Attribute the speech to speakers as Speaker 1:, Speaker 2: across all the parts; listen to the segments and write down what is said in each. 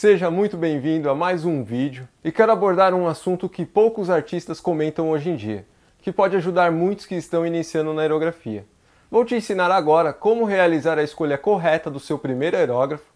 Speaker 1: Seja muito bem-vindo a mais um vídeo e quero abordar um assunto que poucos artistas comentam hoje em dia, que pode ajudar muitos que estão iniciando na aerografia. Vou te ensinar agora como realizar a escolha correta do seu primeiro aerógrafo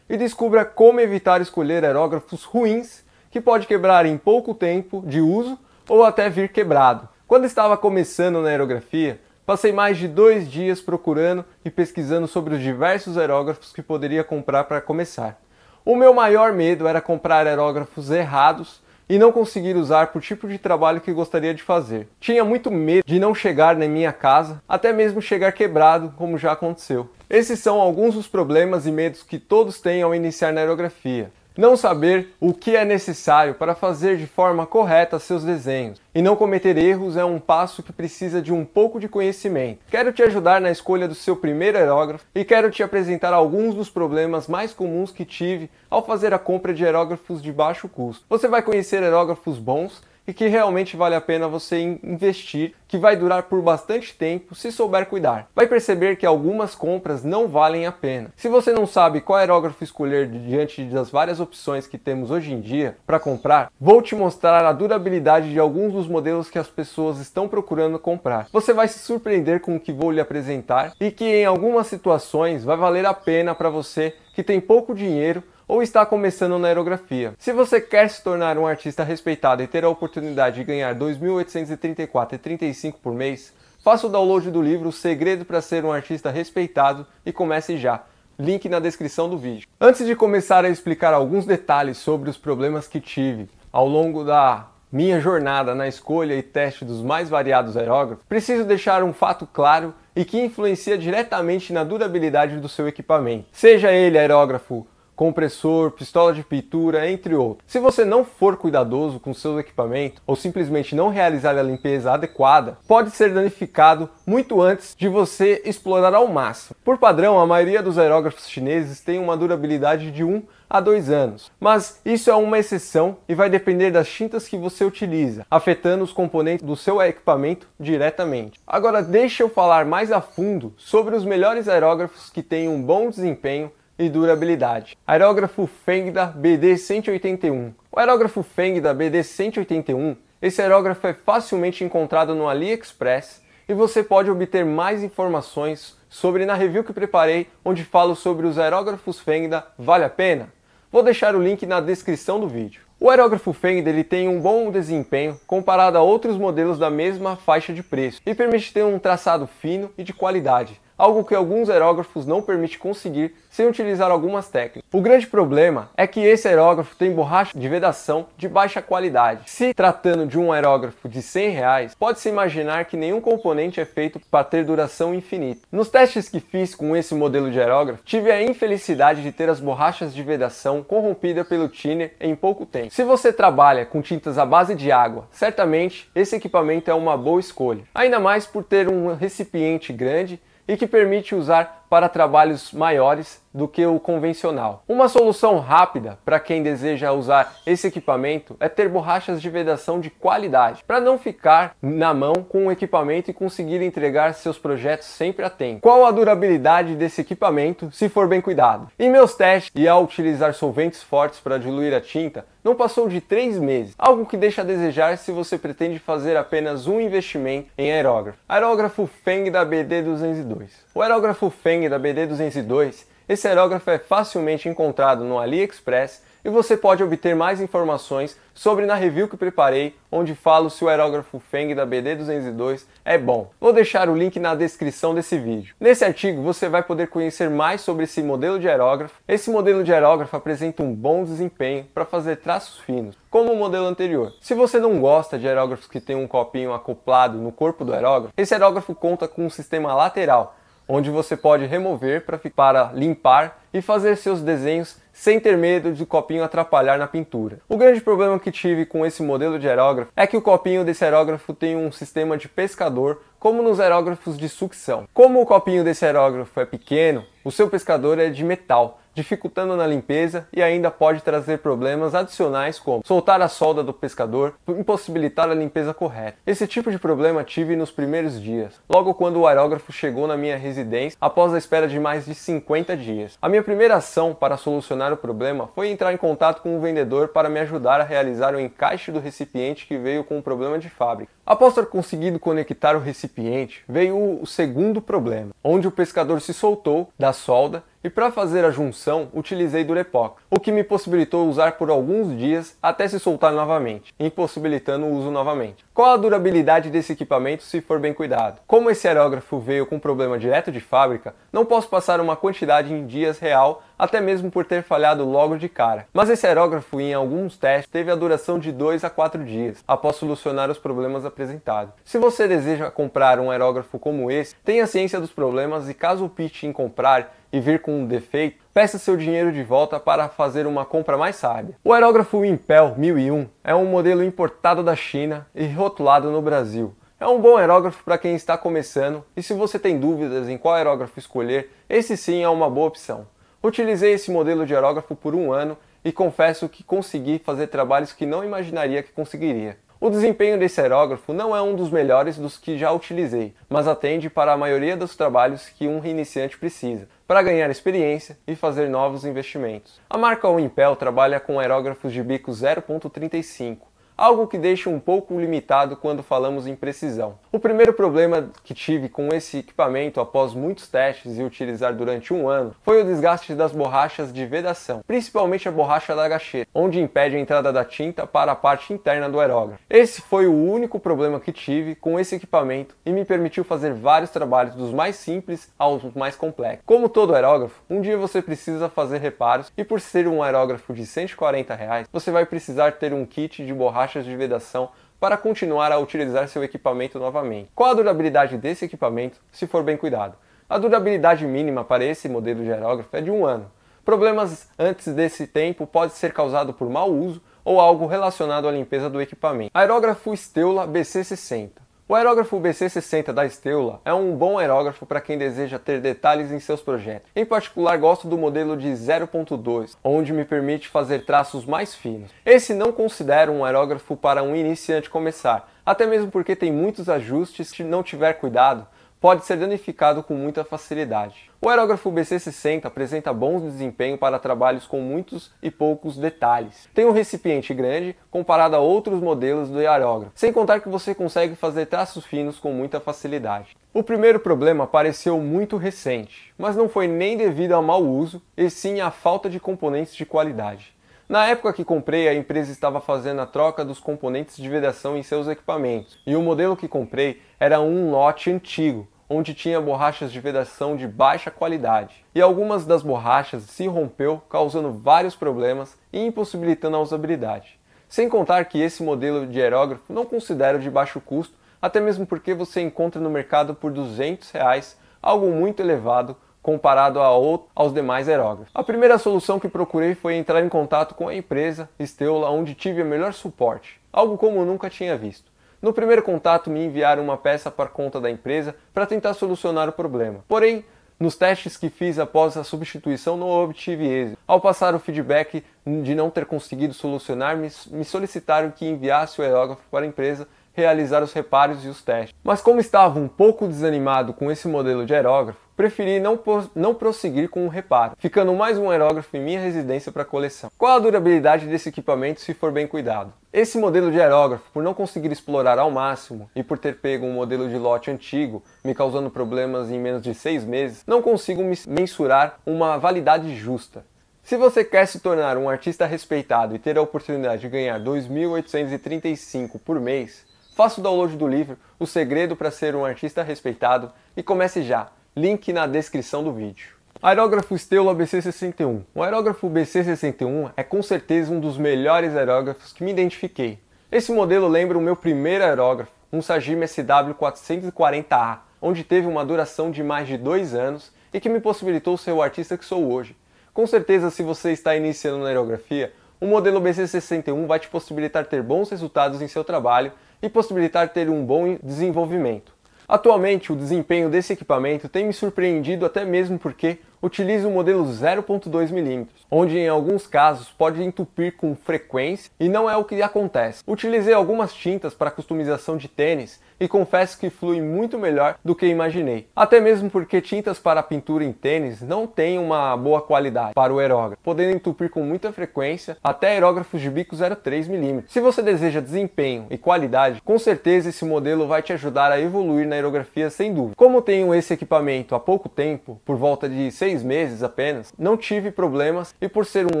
Speaker 1: e descubra como evitar escolher aerógrafos ruins que pode quebrar em pouco tempo de uso ou até vir quebrado. Quando estava começando na aerografia, Passei mais de dois dias procurando e pesquisando sobre os diversos aerógrafos que poderia comprar para começar. O meu maior medo era comprar aerógrafos errados e não conseguir usar para o tipo de trabalho que gostaria de fazer. Tinha muito medo de não chegar na minha casa, até mesmo chegar quebrado, como já aconteceu. Esses são alguns dos problemas e medos que todos têm ao iniciar na aerografia não saber o que é necessário para fazer de forma correta seus desenhos. E não cometer erros é um passo que precisa de um pouco de conhecimento. Quero te ajudar na escolha do seu primeiro aerógrafo e quero te apresentar alguns dos problemas mais comuns que tive ao fazer a compra de aerógrafos de baixo custo. Você vai conhecer aerógrafos bons e que realmente vale a pena você investir, que vai durar por bastante tempo se souber cuidar. Vai perceber que algumas compras não valem a pena. Se você não sabe qual aerógrafo escolher diante das várias opções que temos hoje em dia para comprar, vou te mostrar a durabilidade de alguns dos modelos que as pessoas estão procurando comprar. Você vai se surpreender com o que vou lhe apresentar e que em algumas situações vai valer a pena para você que tem pouco dinheiro ou está começando na aerografia. Se você quer se tornar um artista respeitado e ter a oportunidade de ganhar R$ 2.834,35 por mês, faça o download do livro O Segredo para Ser um Artista Respeitado e comece já. Link na descrição do vídeo. Antes de começar a explicar alguns detalhes sobre os problemas que tive ao longo da minha jornada na escolha e teste dos mais variados aerógrafos, preciso deixar um fato claro e que influencia diretamente na durabilidade do seu equipamento. Seja ele aerógrafo compressor, pistola de pintura, entre outros. Se você não for cuidadoso com seus equipamentos ou simplesmente não realizar a limpeza adequada, pode ser danificado muito antes de você explorar ao máximo. Por padrão, a maioria dos aerógrafos chineses tem uma durabilidade de 1 a 2 anos, mas isso é uma exceção e vai depender das tintas que você utiliza, afetando os componentes do seu equipamento diretamente. Agora deixa eu falar mais a fundo sobre os melhores aerógrafos que têm um bom desempenho e durabilidade. Aerógrafo Fengda BD-181 O aerógrafo Fengda BD-181, esse aerógrafo é facilmente encontrado no AliExpress e você pode obter mais informações sobre na review que preparei, onde falo sobre os aerógrafos Fengda, vale a pena? Vou deixar o link na descrição do vídeo. O aerógrafo Fengda ele tem um bom desempenho comparado a outros modelos da mesma faixa de preço e permite ter um traçado fino e de qualidade, algo que alguns aerógrafos não permite conseguir sem utilizar algumas técnicas. O grande problema é que esse aerógrafo tem borracha de vedação de baixa qualidade. Se tratando de um aerógrafo de 100 reais, pode-se imaginar que nenhum componente é feito para ter duração infinita. Nos testes que fiz com esse modelo de aerógrafo, tive a infelicidade de ter as borrachas de vedação corrompida pelo thinner em pouco tempo. Se você trabalha com tintas à base de água, certamente esse equipamento é uma boa escolha, ainda mais por ter um recipiente grande e que permite usar para trabalhos maiores do que o convencional. Uma solução rápida para quem deseja usar esse equipamento é ter borrachas de vedação de qualidade, para não ficar na mão com o equipamento e conseguir entregar seus projetos sempre a tempo. Qual a durabilidade desse equipamento se for bem cuidado? Em meus testes e ao utilizar solventes fortes para diluir a tinta, não passou de três meses, algo que deixa a desejar se você pretende fazer apenas um investimento em aerógrafo. Aerógrafo Feng da BD202. O aerógrafo Feng da BD202, esse aerógrafo é facilmente encontrado no AliExpress e você pode obter mais informações sobre na review que preparei, onde falo se o aerógrafo Feng da BD202 é bom. Vou deixar o link na descrição desse vídeo. Nesse artigo você vai poder conhecer mais sobre esse modelo de aerógrafo. Esse modelo de aerógrafo apresenta um bom desempenho para fazer traços finos, como o modelo anterior. Se você não gosta de aerógrafos que tem um copinho acoplado no corpo do aerógrafo, esse aerógrafo conta com um sistema lateral onde você pode remover para limpar e fazer seus desenhos sem ter medo de o copinho atrapalhar na pintura. O grande problema que tive com esse modelo de aerógrafo é que o copinho desse aerógrafo tem um sistema de pescador como nos aerógrafos de sucção. Como o copinho desse aerógrafo é pequeno, o seu pescador é de metal, dificultando na limpeza e ainda pode trazer problemas adicionais como soltar a solda do pescador, impossibilitar a limpeza correta. Esse tipo de problema tive nos primeiros dias, logo quando o aerógrafo chegou na minha residência após a espera de mais de 50 dias. A minha primeira ação para solucionar o problema foi entrar em contato com o um vendedor para me ajudar a realizar o encaixe do recipiente que veio com o problema de fábrica. Após ter conseguido conectar o recipiente, veio o segundo problema, onde o pescador se soltou da solda e para fazer a junção utilizei Durepox, o que me possibilitou usar por alguns dias até se soltar novamente, impossibilitando o uso novamente. Qual a durabilidade desse equipamento se for bem cuidado? Como esse aerógrafo veio com problema direto de fábrica, não posso passar uma quantidade em dias real até mesmo por ter falhado logo de cara. Mas esse aerógrafo, em alguns testes, teve a duração de 2 a 4 dias, após solucionar os problemas apresentados. Se você deseja comprar um aerógrafo como esse, tenha ciência dos problemas e caso o pitch em comprar e vir com um defeito, peça seu dinheiro de volta para fazer uma compra mais sábia. O aerógrafo Impel 1001 é um modelo importado da China e rotulado no Brasil. É um bom aerógrafo para quem está começando e se você tem dúvidas em qual aerógrafo escolher, esse sim é uma boa opção. Utilizei esse modelo de aerógrafo por um ano e confesso que consegui fazer trabalhos que não imaginaria que conseguiria. O desempenho desse aerógrafo não é um dos melhores dos que já utilizei, mas atende para a maioria dos trabalhos que um iniciante precisa, para ganhar experiência e fazer novos investimentos. A marca Impel trabalha com aerógrafos de bico 0.35, algo que deixa um pouco limitado quando falamos em precisão. O primeiro problema que tive com esse equipamento após muitos testes e utilizar durante um ano foi o desgaste das borrachas de vedação, principalmente a borracha da gacheta, onde impede a entrada da tinta para a parte interna do aerógrafo. Esse foi o único problema que tive com esse equipamento e me permitiu fazer vários trabalhos dos mais simples aos mais complexos. Como todo aerógrafo, um dia você precisa fazer reparos e por ser um aerógrafo de 140 reais, você vai precisar ter um kit de borracha faixas de vedação para continuar a utilizar seu equipamento novamente. Qual a durabilidade desse equipamento se for bem cuidado? A durabilidade mínima para esse modelo de aerógrafo é de um ano. Problemas antes desse tempo pode ser causado por mau uso ou algo relacionado à limpeza do equipamento. Aerógrafo Steula BC60 o aerógrafo BC60 da Steula é um bom aerógrafo para quem deseja ter detalhes em seus projetos. Em particular, gosto do modelo de 0.2, onde me permite fazer traços mais finos. Esse não considero um aerógrafo para um iniciante começar, até mesmo porque tem muitos ajustes que não tiver cuidado, pode ser danificado com muita facilidade. O aerógrafo BC60 apresenta bons desempenho para trabalhos com muitos e poucos detalhes. Tem um recipiente grande comparado a outros modelos do aerógrafo, sem contar que você consegue fazer traços finos com muita facilidade. O primeiro problema pareceu muito recente, mas não foi nem devido ao mau uso, e sim à falta de componentes de qualidade. Na época que comprei, a empresa estava fazendo a troca dos componentes de vedação em seus equipamentos, e o modelo que comprei era um lote antigo, onde tinha borrachas de vedação de baixa qualidade. E algumas das borrachas se rompeu, causando vários problemas e impossibilitando a usabilidade. Sem contar que esse modelo de aerógrafo não considero de baixo custo, até mesmo porque você encontra no mercado por 200 reais, algo muito elevado comparado a outro, aos demais aerógrafos. A primeira solução que procurei foi entrar em contato com a empresa Steula, onde tive o melhor suporte, algo como nunca tinha visto. No primeiro contato, me enviaram uma peça para conta da empresa para tentar solucionar o problema. Porém, nos testes que fiz após a substituição, não obtive êxito. Ao passar o feedback de não ter conseguido solucionar, me solicitaram que enviasse o aerógrafo para a empresa realizar os reparos e os testes. Mas como estava um pouco desanimado com esse modelo de aerógrafo, preferi não, não prosseguir com o reparo, ficando mais um aerógrafo em minha residência para coleção. Qual a durabilidade desse equipamento se for bem cuidado? Esse modelo de aerógrafo, por não conseguir explorar ao máximo e por ter pego um modelo de lote antigo, me causando problemas em menos de seis meses, não consigo mensurar uma validade justa. Se você quer se tornar um artista respeitado e ter a oportunidade de ganhar 2.835 por mês, faça o download do livro O Segredo para Ser um Artista Respeitado e comece já link na descrição do vídeo. Aerógrafo Steula BC61. O aerógrafo BC61 é com certeza um dos melhores aerógrafos que me identifiquei. Esse modelo lembra o meu primeiro aerógrafo, um Sagime SW440A, onde teve uma duração de mais de dois anos e que me possibilitou ser o artista que sou hoje. Com certeza, se você está iniciando na aerografia, o modelo BC61 vai te possibilitar ter bons resultados em seu trabalho e possibilitar ter um bom desenvolvimento. Atualmente, o desempenho desse equipamento tem me surpreendido até mesmo porque utilize o modelo 0.2mm, onde em alguns casos pode entupir com frequência e não é o que acontece. Utilizei algumas tintas para customização de tênis e confesso que flui muito melhor do que imaginei. Até mesmo porque tintas para pintura em tênis não têm uma boa qualidade para o aerógrafo, podendo entupir com muita frequência até aerógrafos de bico 0,3mm. Se você deseja desempenho e qualidade, com certeza esse modelo vai te ajudar a evoluir na aerografia sem dúvida. Como tenho esse equipamento há pouco tempo, por volta de 6 seis meses apenas, não tive problemas e por ser um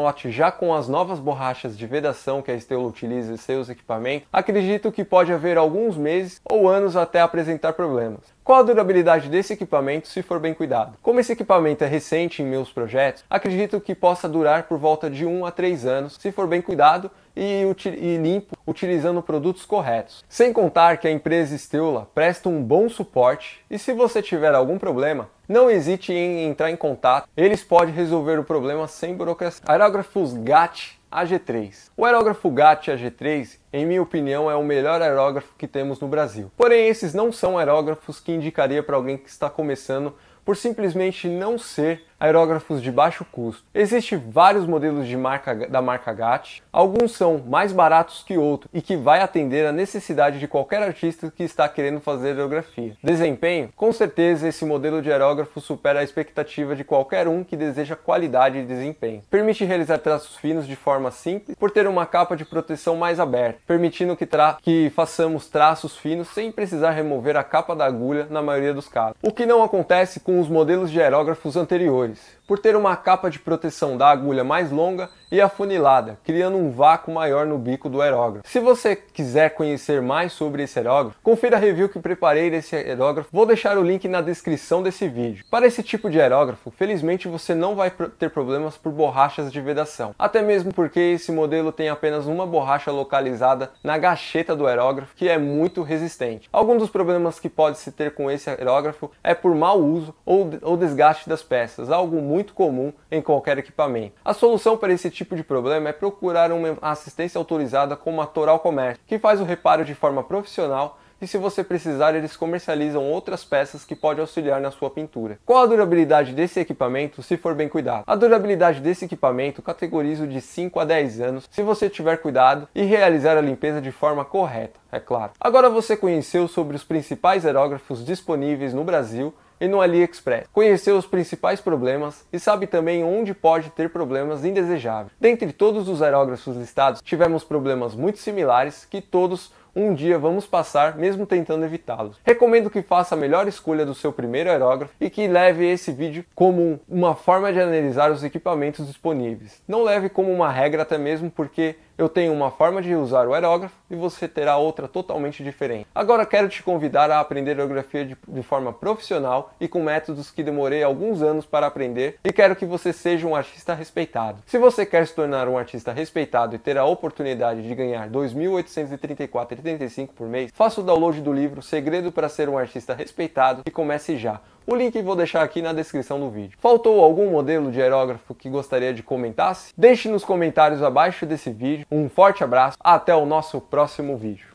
Speaker 1: lote já com as novas borrachas de vedação que a Stelo utiliza em seus equipamentos, acredito que pode haver alguns meses ou anos até apresentar problemas. Qual a durabilidade desse equipamento se for bem cuidado? Como esse equipamento é recente em meus projetos, acredito que possa durar por volta de 1 a 3 anos se for bem cuidado e, e limpo utilizando produtos corretos. Sem contar que a empresa Steula presta um bom suporte e se você tiver algum problema, não hesite em entrar em contato, eles podem resolver o problema sem burocracia. Aerógrafos GATT a G3. O aerógrafo Gatti AG3, em minha opinião, é o melhor aerógrafo que temos no Brasil. Porém, esses não são aerógrafos que indicaria para alguém que está começando por simplesmente não ser aerógrafos de baixo custo. Existem vários modelos de marca, da marca GAT, alguns são mais baratos que outros e que vai atender a necessidade de qualquer artista que está querendo fazer aerografia. Desempenho? Com certeza esse modelo de aerógrafo supera a expectativa de qualquer um que deseja qualidade e desempenho. Permite realizar traços finos de forma simples por ter uma capa de proteção mais aberta, permitindo que, que façamos traços finos sem precisar remover a capa da agulha na maioria dos casos. O que não acontece com os modelos de aerógrafos anteriores. guys. por ter uma capa de proteção da agulha mais longa e afunilada, criando um vácuo maior no bico do aerógrafo. Se você quiser conhecer mais sobre esse aerógrafo, confira a review que preparei desse aerógrafo, vou deixar o link na descrição desse vídeo. Para esse tipo de aerógrafo, felizmente você não vai ter problemas por borrachas de vedação, até mesmo porque esse modelo tem apenas uma borracha localizada na gacheta do aerógrafo, que é muito resistente. Alguns dos problemas que pode se ter com esse aerógrafo é por mau uso ou, desgaste das peças, algo muito comum em qualquer equipamento. A solução para esse tipo de problema é procurar uma assistência autorizada como a Toral Comércio, que faz o reparo de forma profissional e se você precisar, eles comercializam outras peças que podem auxiliar na sua pintura. Qual a durabilidade desse equipamento se for bem cuidado? A durabilidade desse equipamento categorizo de 5 a 10 anos se você tiver cuidado e realizar a limpeza de forma correta, é claro. Agora você conheceu sobre os principais aerógrafos disponíveis no Brasil e no AliExpress. Conheceu os principais problemas e sabe também onde pode ter problemas indesejáveis. Dentre todos os aerógrafos listados, tivemos problemas muito similares que todos um dia vamos passar mesmo tentando evitá-los. Recomendo que faça a melhor escolha do seu primeiro aerógrafo e que leve esse vídeo como uma forma de analisar os equipamentos disponíveis. Não leve como uma regra até mesmo porque eu tenho uma forma de usar o aerógrafo e você terá outra totalmente diferente. Agora quero te convidar a aprender aerografia de, de, forma profissional e com métodos que demorei alguns anos para aprender e quero que você seja um artista respeitado. Se você quer se tornar um artista respeitado e ter a oportunidade de ganhar R$ 2.834,35 por mês, faça o download do livro Segredo para ser um artista respeitado e comece já. O link vou deixar aqui na descrição do vídeo. Faltou algum modelo de aerógrafo que gostaria de comentar? Deixe nos comentários abaixo desse vídeo. Um forte abraço, até o nosso próximo vídeo.